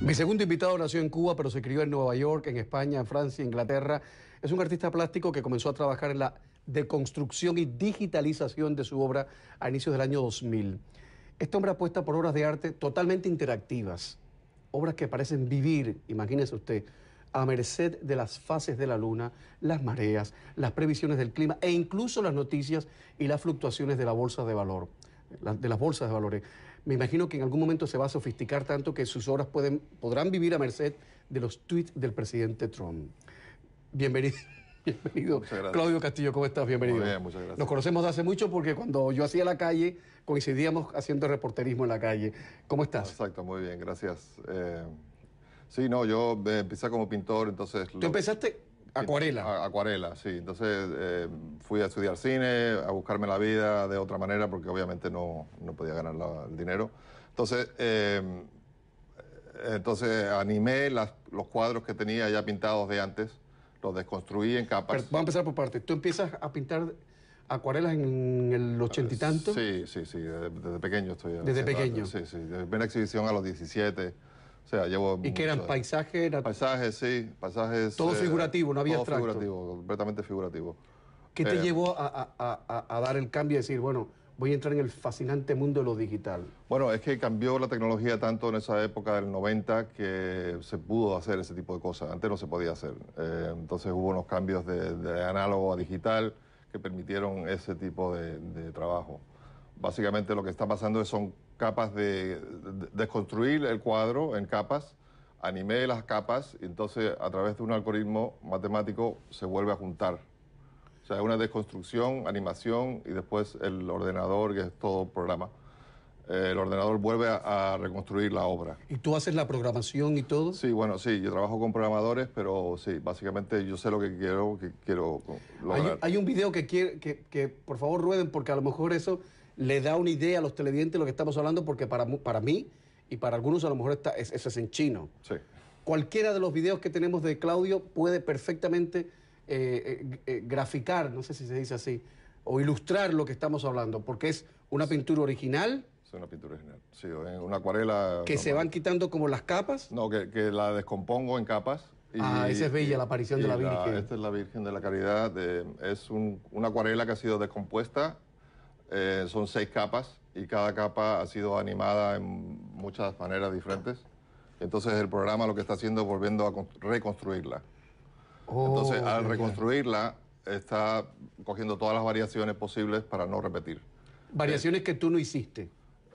Mi segundo invitado nació en Cuba, pero se crió en Nueva York, en España, en Francia, Inglaterra. Es un artista plástico que comenzó a trabajar en la deconstrucción y digitalización de su obra a inicios del año 2000. Este hombre apuesta por obras de arte totalmente interactivas, obras que parecen vivir, imagínese usted, a merced de las fases de la luna, las mareas, las previsiones del clima e incluso las noticias y las fluctuaciones de la bolsa de valor, de las bolsas de valores me imagino que en algún momento se va a sofisticar tanto que sus obras pueden, podrán vivir a merced de los tweets del presidente Trump. Bienvenido. Bienvenido. Claudio Castillo, ¿cómo estás? Bienvenido. Muy bien, muchas gracias. Nos conocemos de hace mucho porque cuando yo hacía la calle, coincidíamos haciendo reporterismo en la calle. ¿Cómo estás? Exacto, muy bien, gracias. Eh, sí, no, yo eh, empecé como pintor, entonces... Tú empezaste Acuarela. acuarelas acuarela, sí. Entonces eh, fui a estudiar cine, a buscarme la vida de otra manera, porque obviamente no, no podía ganar el dinero. Entonces, eh, entonces animé los cuadros que tenía ya pintados de antes, los desconstruí en capas. Va a empezar por parte. Tú empiezas a pintar acuarelas en el ochenta y eh, tantos Sí, sí, sí. Desde, pequeño estoy. Desde pequeño. Sí, sí. Primera exhibición a los 17 ¿Y que eran paisajes? Paisajes, sí, paisajes... Todo eh, figurativo, no había todo figurativo, completamente figurativo. ¿Qué te eh, llevó a, a, a, dar el cambio y decir, bueno, voy a entrar en el fascinante mundo de lo digital? Bueno, es que cambió la tecnología tanto en esa época del 90 que se pudo hacer ese tipo de cosas. Antes no se podía hacer. Eh, entonces hubo unos cambios de, de, análogo a digital que permitieron ese tipo de, de trabajo. Básicamente lo que está pasando es son capas de, desconstruir el cuadro en capas, animé las capas, y entonces a través de un algoritmo matemático se vuelve a juntar. O sea, una desconstrucción, animación y después el ordenador, que es todo programa, el ordenador vuelve a, reconstruir la obra. ¿Y tú haces la programación y todo? Sí, bueno, sí, yo trabajo con programadores, pero sí, básicamente yo sé lo que quiero, que quiero Hay, un video que, quiere, que, por favor rueden, porque a lo mejor eso le da una idea a los televidentes de lo que estamos hablando, porque para, para mí y para algunos a lo mejor está, eso es, en chino. Sí. Cualquiera de los videos que tenemos de Claudio puede perfectamente eh, eh, eh, graficar, no sé si se dice así, o ilustrar lo que estamos hablando, porque es una pintura original es una pintura genial... Sí, una acuarela. ¿Que se van quitando como las capas? No, que, la descompongo en capas. ah, esa es bella, la aparición de la, Virgen. Esta es la Virgen de la Caridad. De, es una acuarela que ha sido descompuesta. Eh, son seis capas y cada capa ha sido animada en muchas maneras diferentes. Entonces el programa lo que está haciendo es volviendo a reconstruirla. Oh, Entonces al reconstruirla está cogiendo todas las variaciones posibles para no repetir. Variaciones que tú no hiciste.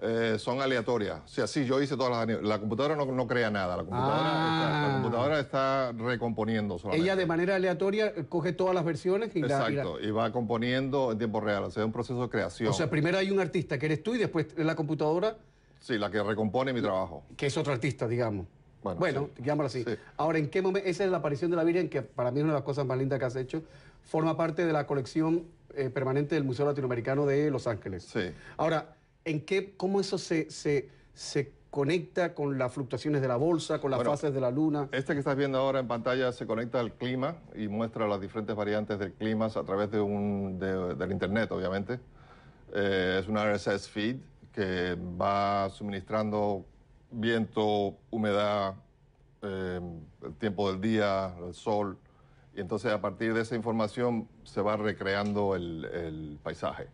Eh, son aleatorias. O sea, sí, yo hice todas las... La computadora no, crea nada, ah. la computadora, está, recomponiendo solamente. Ella de manera aleatoria eh, coge todas las versiones y Exacto, la, y, y, va componiendo en tiempo real, o sea, es un proceso de creación. O sea, primero hay un artista que eres tú y después la computadora... Sí, la que recompone mi trabajo. Que es otro artista, digamos. Bueno, bueno así. Ahora, ¿en qué momento? Esa es la aparición de la Virgen, que para mí es una de las cosas más lindas que has hecho. Forma parte de la colección eh, permanente del Museo Latinoamericano de Los Ángeles. Sí. Ahora, en qué, cómo eso se, conecta con las fluctuaciones de la bolsa, con las fases de la luna. Este que estás viendo ahora en pantalla se conecta al clima y muestra las diferentes variantes del clima a través de un, del Internet, obviamente. Eh, es un RSS feed que va suministrando viento, humedad, eh, el tiempo del día, el sol. Y entonces a partir de esa información se va recreando el paisaje.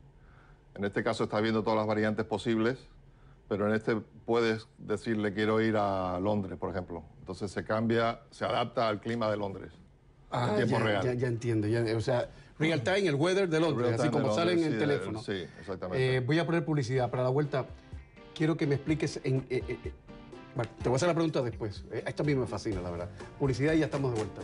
En este caso está viendo todas las variantes posibles, pero en este puedes decirle quiero ir a Londres, por ejemplo. Entonces se cambia, se adapta al clima de Londres. Ah, ya, Ya, entiendo. o sea, real time, el weather de Londres, así como sale en el teléfono. Sí, exactamente. Eh, voy a poner publicidad para la vuelta. Quiero que me expliques en, eh, eh, te voy a hacer la pregunta después. Esto a mí me fascina, la verdad. Publicidad y ya estamos de vuelta.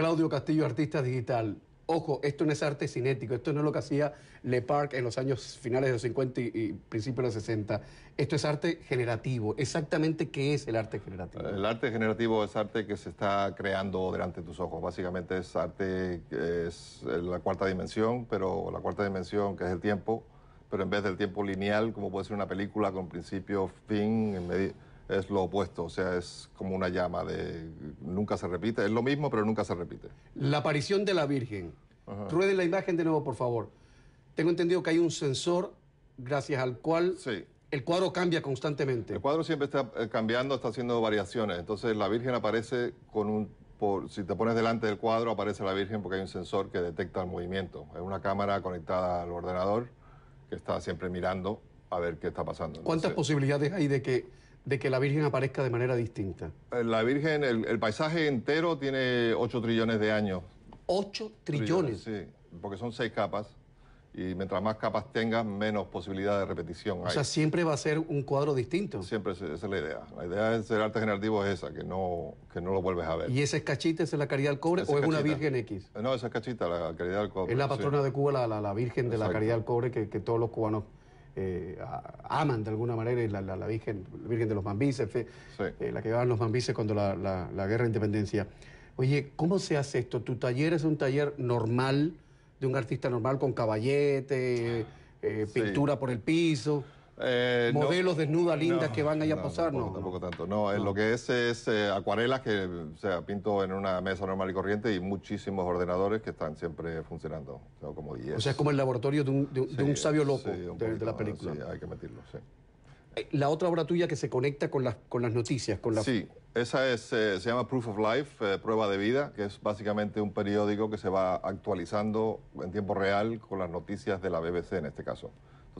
Claudio Castillo, artista digital. Ojo, esto no es arte cinético, esto no es lo que hacía Le Parc en los años finales de los 50 y, principios de los 60. Esto es arte generativo. Exactamente, ¿qué es el arte generativo? El arte generativo es arte que se está creando delante de tus ojos. Básicamente es arte, que es la cuarta dimensión, pero la cuarta dimensión que es el tiempo, pero en vez del tiempo lineal, como puede ser una película con principio, fin, en medio es lo opuesto, o sea, es como una llama de nunca se repite, es lo mismo pero nunca se repite. La aparición de la Virgen. Ajá. Rueden la imagen de nuevo, por favor. Tengo entendido que hay un sensor gracias al cual el cuadro cambia constantemente. El cuadro siempre está eh, cambiando, está haciendo variaciones, entonces la Virgen aparece con un por, si te pones delante del cuadro aparece la Virgen porque hay un sensor que detecta el movimiento. Es una cámara conectada al ordenador que está siempre mirando a ver qué está pasando. ¿Cuántas posibilidades hay de que de que la Virgen aparezca de manera distinta? Eh, la Virgen, el, paisaje entero tiene 8 trillones de años. ¿8 trillones? Sí, porque son seis capas. Y mientras más capas tengas, menos posibilidad de repetición. O sea, siempre va a ser un cuadro distinto. Siempre, esa es la idea. La idea del arte generativo es esa, que no, que no lo vuelves a ver. ¿Y esa es cachita, es la caridad del cobre o es una Virgen X? Eh, no, esa es cachita, la caridad del cobre. Es la patrona de Cuba, la, Virgen de la caridad del cobre que todos los cubanos eh, aman de alguna manera, y la, Virgen, Virgen de los Mambises, eh, la que llevaban los Mambises cuando la, guerra de independencia. Oye, ¿cómo se hace esto? ¿Tu taller es un taller normal, de un artista normal, con caballete, eh, pintura por el piso? Eh, modelos desnudas lindas que van a a pasar, ¿no? Tampoco tanto. Eh, no, lo que es es eh, acuarelas que se pinto en una mesa normal y corriente y muchísimos ordenadores que están siempre funcionando. O sea, como O sea, es como el laboratorio de un, de, un sabio loco de, la película. Sí, hay que meterlo, La otra obra tuya que se conecta con las, con las noticias, con la... Sí, esa es, se llama Proof of Life, Prueba de Vida, que es básicamente un periódico que se va actualizando en tiempo real con las noticias de la BBC en este caso.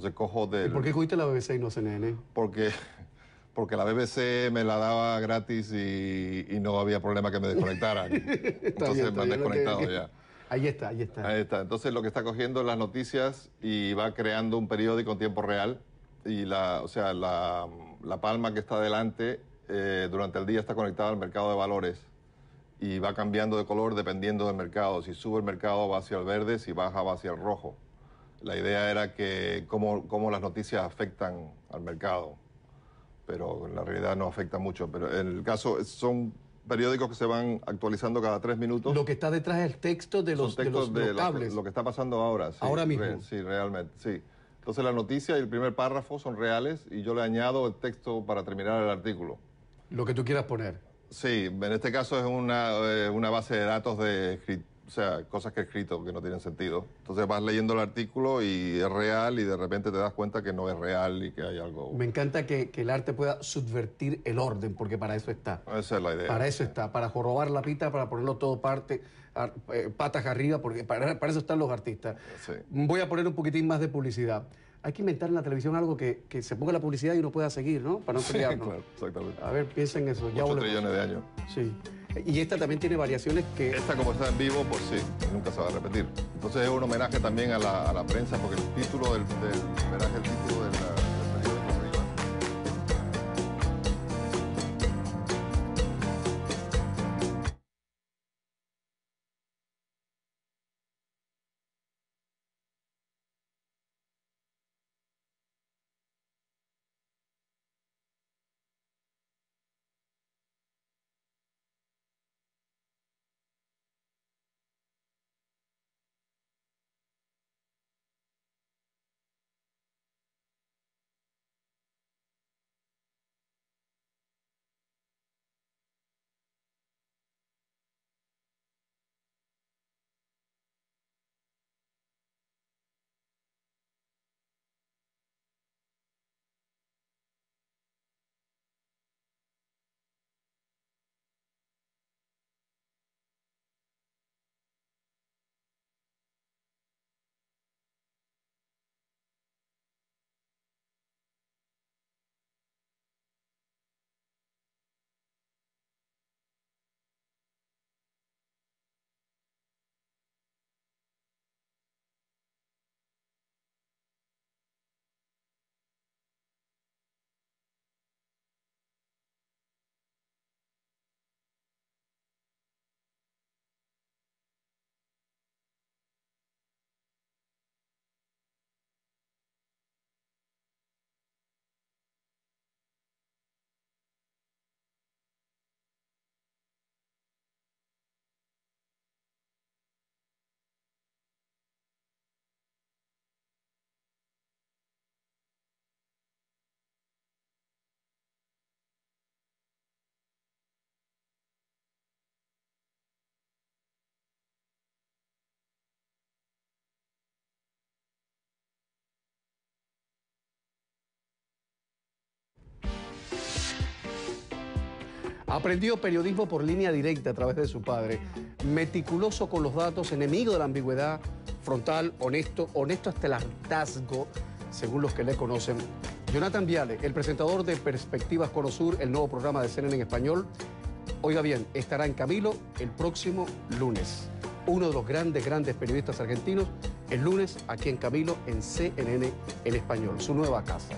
Entonces cojo de ¿Y por qué cogiste la BBC y no CNN? Porque, porque la BBC me la daba gratis y, no había problema que me desconectaran. Entonces me han desconectado ya. Ahí está, ahí está. Entonces lo que está cogiendo es las noticias y va creando un periódico en tiempo real. Y la, o sea, la, la palma que está adelante eh, durante el día está conectada al mercado de valores y va cambiando de color dependiendo del mercado. Si sube el mercado va hacia el verde, si baja va hacia el rojo. La idea era que cómo, las noticias afectan al mercado, pero en la realidad no afecta mucho. Pero en el caso son periódicos que se van actualizando cada tres minutos. Lo que está detrás es el texto de los, textos de Lo, que, está pasando ahora. ahora mismo. sí, realmente, sí. Entonces la noticia y el primer párrafo son reales y yo le añado el texto para terminar el artículo. Lo que tú quieras poner. Sí, en este caso es una, eh, base de datos de, o sea, cosas que he escrito que no tienen sentido. Entonces vas leyendo el artículo y es real y de repente te das cuenta que no es real y que hay algo... Me encanta que, el arte pueda subvertir el orden, porque para eso está. Esa es la idea. Para eso está, para jorobar la pita, para ponerlo todo parte, eh, patas arriba, porque para, eso están los artistas. Voy a poner un poquitín más de publicidad. Hay que inventar en la televisión algo que, se ponga la publicidad y uno pueda seguir, ¿no? Para no crearlo. Sí, exactamente. A ver, piensen en eso. ya trillones de años. Sí. Y esta también tiene variaciones que... Esta como está en vivo, pues sí, nunca se va a repetir. Entonces es un homenaje también a la, prensa, porque el título del, homenaje, el título de la... Aprendió periodismo por línea directa a través de su padre, meticuloso con los datos, enemigo de la ambigüedad, frontal, honesto, honesto hasta el hartazgo, según los que le conocen. Jonathan Viale, el presentador de Perspectivas Cono Sur, el nuevo programa de CNN en español. Oiga bien, estará en Camilo el próximo lunes. Uno de los grandes, grandes periodistas argentinos, el lunes aquí en Camilo, en CNN en español, su nueva casa.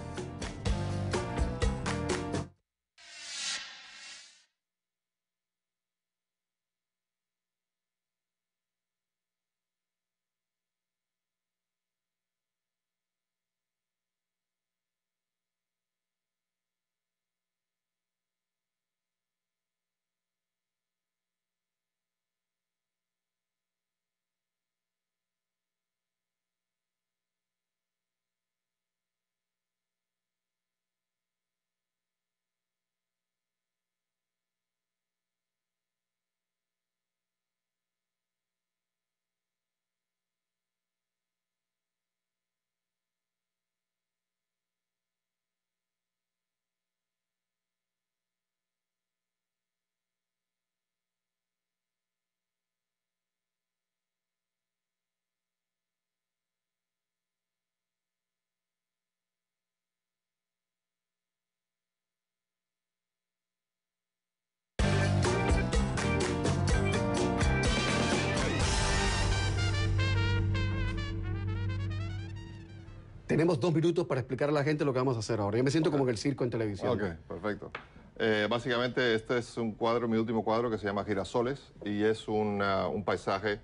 tenemos dos minutos para explicar a la gente lo que vamos a hacer ahora. Yo me siento como en el circo en televisión. Ok, perfecto. Eh, básicamente este es un cuadro, mi último cuadro, que se llama Girasoles y es un paisaje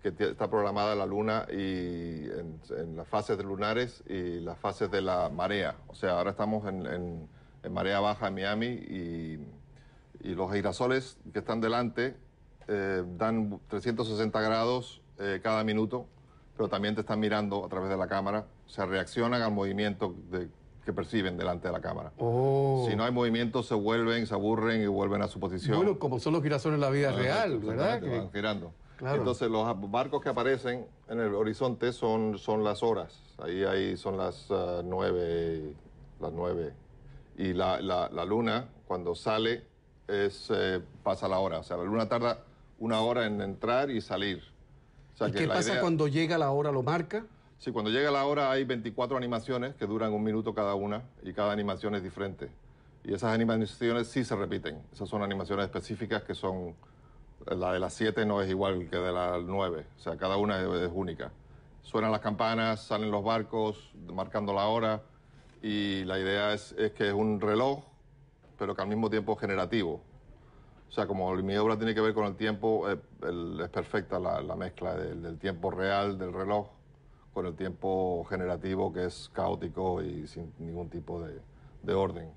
que está programada la luna y en, las fases lunares y las fases de la marea. O sea, ahora estamos en, marea baja en Miami y, los girasoles que están delante eh, dan 360 grados eh, cada minuto pero también te están mirando a través de la cámara, ...se reaccionan al movimiento que perciben delante de la cámara. Oh. Si no hay movimiento, se vuelven, se aburren y vuelven a su posición. Bueno, como son los girasoles en la vida real, ¿verdad? girando. Entonces, los barcos que aparecen en el horizonte son, son las horas. Ahí, ahí son las ah, nueve, las nueve. Y la, luna, cuando sale, es, eh, pasa la hora. O sea, la luna tarda una hora en entrar y salir. ¿Y qué pasa cuando llega la hora? ¿Lo marca? Sí, cuando llega la hora hay 24 animaciones que duran un minuto cada una y cada animación es diferente. Y esas animaciones sí se repiten. Esas son animaciones específicas que son... La de las 7 no es igual que de las 9. O sea, cada una es, es única. Suenan las campanas, salen los barcos, marcando la hora. Y la idea es, es que es un reloj, pero que al mismo tiempo es generativo. O sea, como mi obra tiene que ver con el tiempo, eh, es perfecta la, mezcla del, tiempo real del reloj con el tiempo generativo que es caótico y sin ningún tipo de, orden.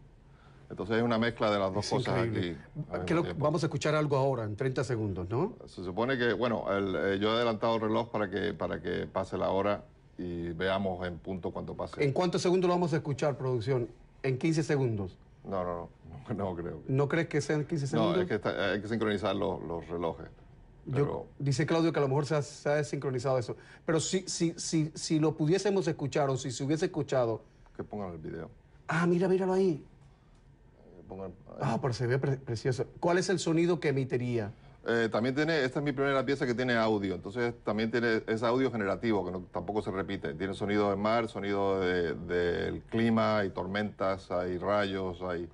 Entonces es una mezcla de las dos cosas aquí. que vamos a escuchar algo ahora, en 30 segundos, ¿no? Se supone que, bueno, eh, yo he adelantado el reloj para que, para que pase la hora y veamos en punto cuánto pase. ¿En cuántos segundos lo vamos a escuchar, producción? En 15 segundos. No, no, no, no creo. ¿No crees que sean 15 segundos? No, es que hay que sincronizar los, relojes. Yo, dice Claudio que a lo mejor se ha, se desincronizado eso. Pero si, si, si, si lo pudiésemos escuchar o si se hubiese escuchado. Que pongan el video. Ah, mira, míralo ahí. Eh, ah, pero se ve precioso. ¿Cuál es el sonido que emitiría? Eh, también tiene, esta es mi primera pieza que tiene audio, entonces también tiene, ese audio generativo, que tampoco se repite. Tiene sonido de mar, sonido del clima, hay tormentas, hay rayos, hay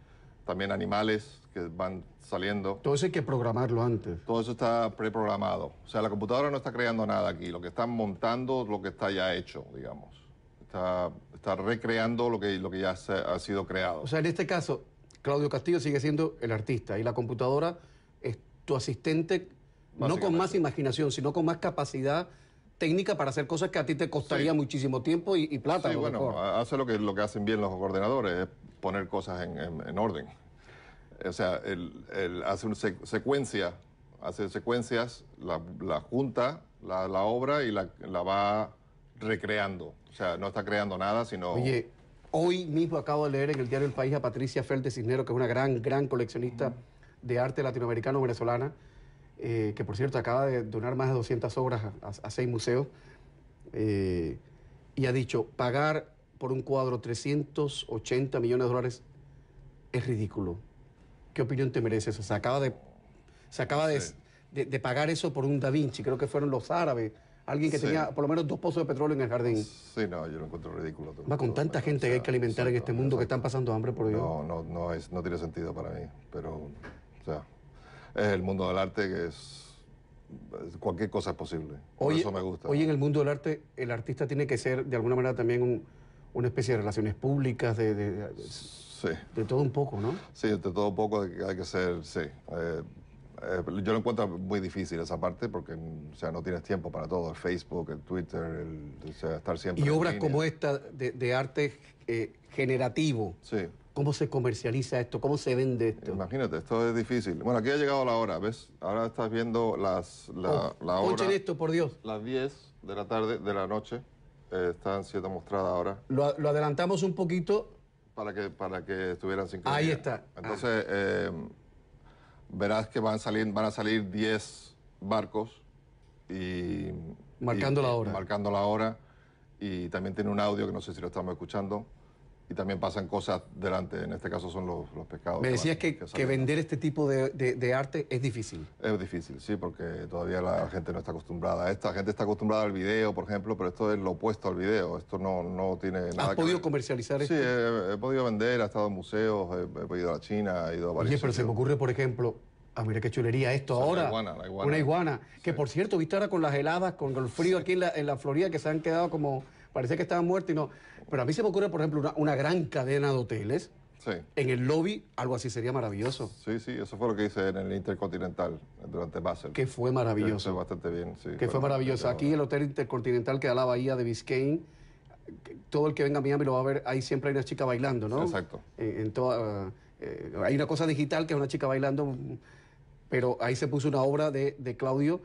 también animales que van saliendo. Todo eso hay que programarlo antes. Todo eso está preprogramado. O sea, la computadora no está creando nada aquí, lo que está montando es lo que está ya hecho, digamos. Está, recreando lo que, lo que ya ha sido creado. O sea, en este caso, Claudio Castillo sigue siendo el artista y la computadora tu asistente, no con más imaginación, sino con más capacidad técnica para hacer cosas que a ti te costaría muchísimo tiempo y, plata. Sí, bueno, hace lo que, lo que hacen bien los ordenadores, es poner cosas en, orden. O sea, él, hace una secuencia, hace secuencias, la, junta, la, obra y la, va recreando. O sea, no está creando nada, sino... Oye, hoy mismo acabo de leer en el diario El País a Patricia Felde Cisnero, que es una gran, gran coleccionista de arte latinoamericano venezolana, eh, que por cierto acaba de donar más de 200 obras a, seis museos, eh, y ha dicho, pagar por un cuadro 380 millones de dólares es ridículo. ¿Qué opinión te merece eso? Se acaba de, se acaba de, de, pagar eso por un Da Vinci, creo que fueron los árabes. Alguien que tenía por lo menos dos pozos de petróleo en el jardín. Sí, no, yo lo encuentro ridículo. Va con tanta gente que hay que alimentar en este mundo que están pasando hambre por ello. No, no, es, no tiene sentido para mí, pero o sea, es el mundo del arte que es, cualquier cosa es posible. eso me gusta. Hoy en el mundo del arte, el artista tiene que ser de alguna manera también una especie de relaciones públicas, de, de, todo un poco, ¿no? Sí, de todo un poco hay que ser, sí. Eh, eh, yo lo encuentro muy difícil esa parte porque o sea, no tienes tiempo para todo, el Facebook, el Twitter, o sea, estar siempre... Y obras como esta de, arte eh, generativo. Sí. ¿Cómo se comercializa esto? ¿Cómo se vende esto? Imagínate, esto es difícil. Bueno, aquí ha llegado la hora, ¿ves? Ahora estás viendo las, la, oh, hora. la esto, por Dios. Las 10 de la tarde, de la noche, eh, están siendo mostradas ahora. Lo, adelantamos un poquito. Para que, para que estuvieran sin Ahí está. Ah. Entonces, eh, verás que van a salir, van a salir 10 barcos y. Marcando la eh, hora. Marcando la hora. Y también tiene un audio que no sé si lo estamos escuchando y también pasan cosas delante, en este caso son los, los pescados. Me decías que, que, vender este tipo de, arte es difícil. Es difícil, sí, porque todavía la gente no está acostumbrada a esto. La gente está acostumbrada al video, por ejemplo, pero esto es lo opuesto al video. Esto no, no tiene nada que ¿Has podido comercializar esto? Sí, he, podido vender, he estado en museos, he, ido a la China, he ido a varios Oye, pero se me ocurre, por ejemplo, Ah, mira qué chulería esto ahora. Una iguana, Una iguana. Que por cierto, viste ahora con las heladas, con el frío aquí en la, en la Florida, que se han quedado como. Parece que estaban muertos y no. Pero a mí se me ocurre, por ejemplo, una, gran cadena de hoteles. Sí. En el lobby, algo así sería maravilloso. Sí, sí, eso fue lo que hice en el Intercontinental durante Basel. Que fue maravilloso. Que bastante bien, sí. Que fue maravilloso. Aquí el Hotel Intercontinental que da la bahía de Biscayne todo el que venga a Miami lo va a ver, ahí siempre hay una chica bailando, ¿no? Exacto. En, toda, eh, hay una cosa digital que es una chica bailando pero ahí se puso una obra de, de Claudio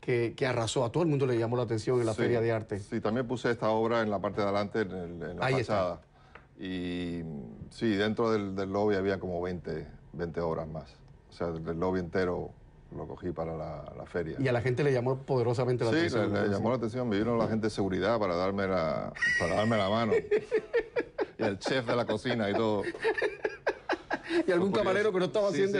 que, que, arrasó, a todo el mundo le llamó la atención en la Feria de Arte. Sí, también puse esta obra en la parte de adelante, en, la ahí Y sí, dentro del, lobby había como 20, 20 obras más. O sea, del lobby entero lo cogí para la, la, feria. Y a la gente le llamó poderosamente la atención. Sí, le, llamó la atención. Me vino la gente de seguridad para darme la, para darme la mano. y el chef de la cocina y todo. y algún camarero que no estaba haciendo.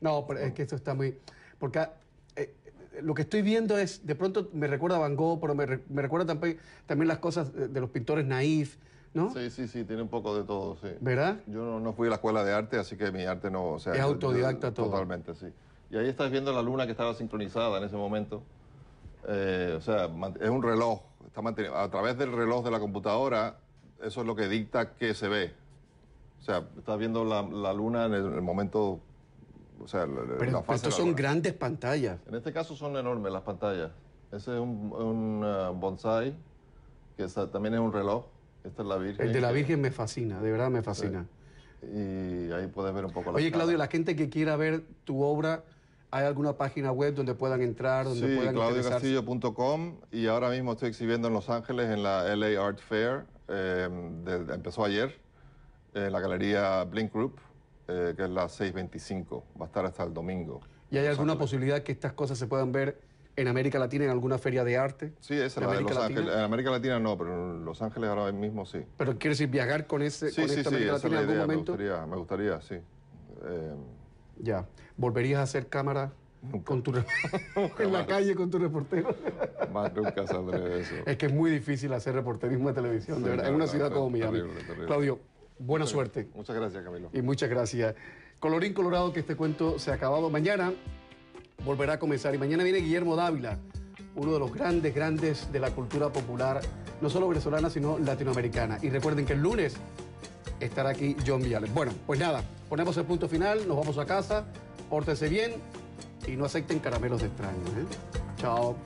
No, pero es que eso está muy. Porque ah, eh, lo que estoy viendo es, de pronto me recuerda a Van Gogh, pero me, recuerda también, también, las cosas de los pintores naif. ¿No? Sí, sí, sí, tiene un poco de todo, sí. ¿Verdad? Yo no, fui a la escuela de arte, así que mi arte no... O sea, es autodidacta todo. Totalmente, sí. Y ahí estás viendo la luna que estaba sincronizada en ese momento. Eh, o sea, es un reloj. Está A través del reloj de la computadora, eso es lo que dicta que se ve. O sea, estás viendo la, luna en el, momento. O sea, la, pero, estos son grandes pantallas. En este caso son enormes las pantallas. Ese es un, uh, bonsai, que también es un reloj. Esta es la Virgen. El de la Virgen me fascina, de verdad me fascina. Y ahí puedes ver un poco la Oye, Claudio, la gente que quiera ver tu obra, ¿hay alguna página web donde puedan entrar? Donde sí, claudiocastillo.com. Y ahora mismo estoy exhibiendo en Los Ángeles en la LA Art Fair. Eh, empezó ayer eh, la galería Blink Group, eh, que es la 625. Va a estar hasta el domingo. ¿Y hay alguna posibilidad que estas cosas se puedan ver en América Latina, en alguna feria de arte? Sí, esa es de Los Ángeles. En América Latina no, pero en Los Ángeles ahora mismo sí. ¿Pero quieres decir viajar con, ese, con esta América Latina en algún momento? Me gustaría, me gustaría sí. Em, ya. ¿Volverías a hacer cámara con tu en la calle con tu reportero. Más nunca saldré de eso. Es que es muy difícil hacer reporterismo de televisión, de verdad, en una ciudad como Miami. Claudio, Buena suerte. Muchas gracias, Camilo. Y muchas gracias. Colorín colorado que este cuento se ha acabado. Mañana volverá a comenzar y mañana viene Guillermo Dávila, uno de los grandes, grandes de la cultura popular, no solo venezolana, sino latinoamericana. Y recuerden que el lunes estará aquí John Viales. Bueno, pues nada, ponemos el punto final, nos vamos a casa, pórtense bien y no acepten caramelos de extraños. ¿eh? Chao.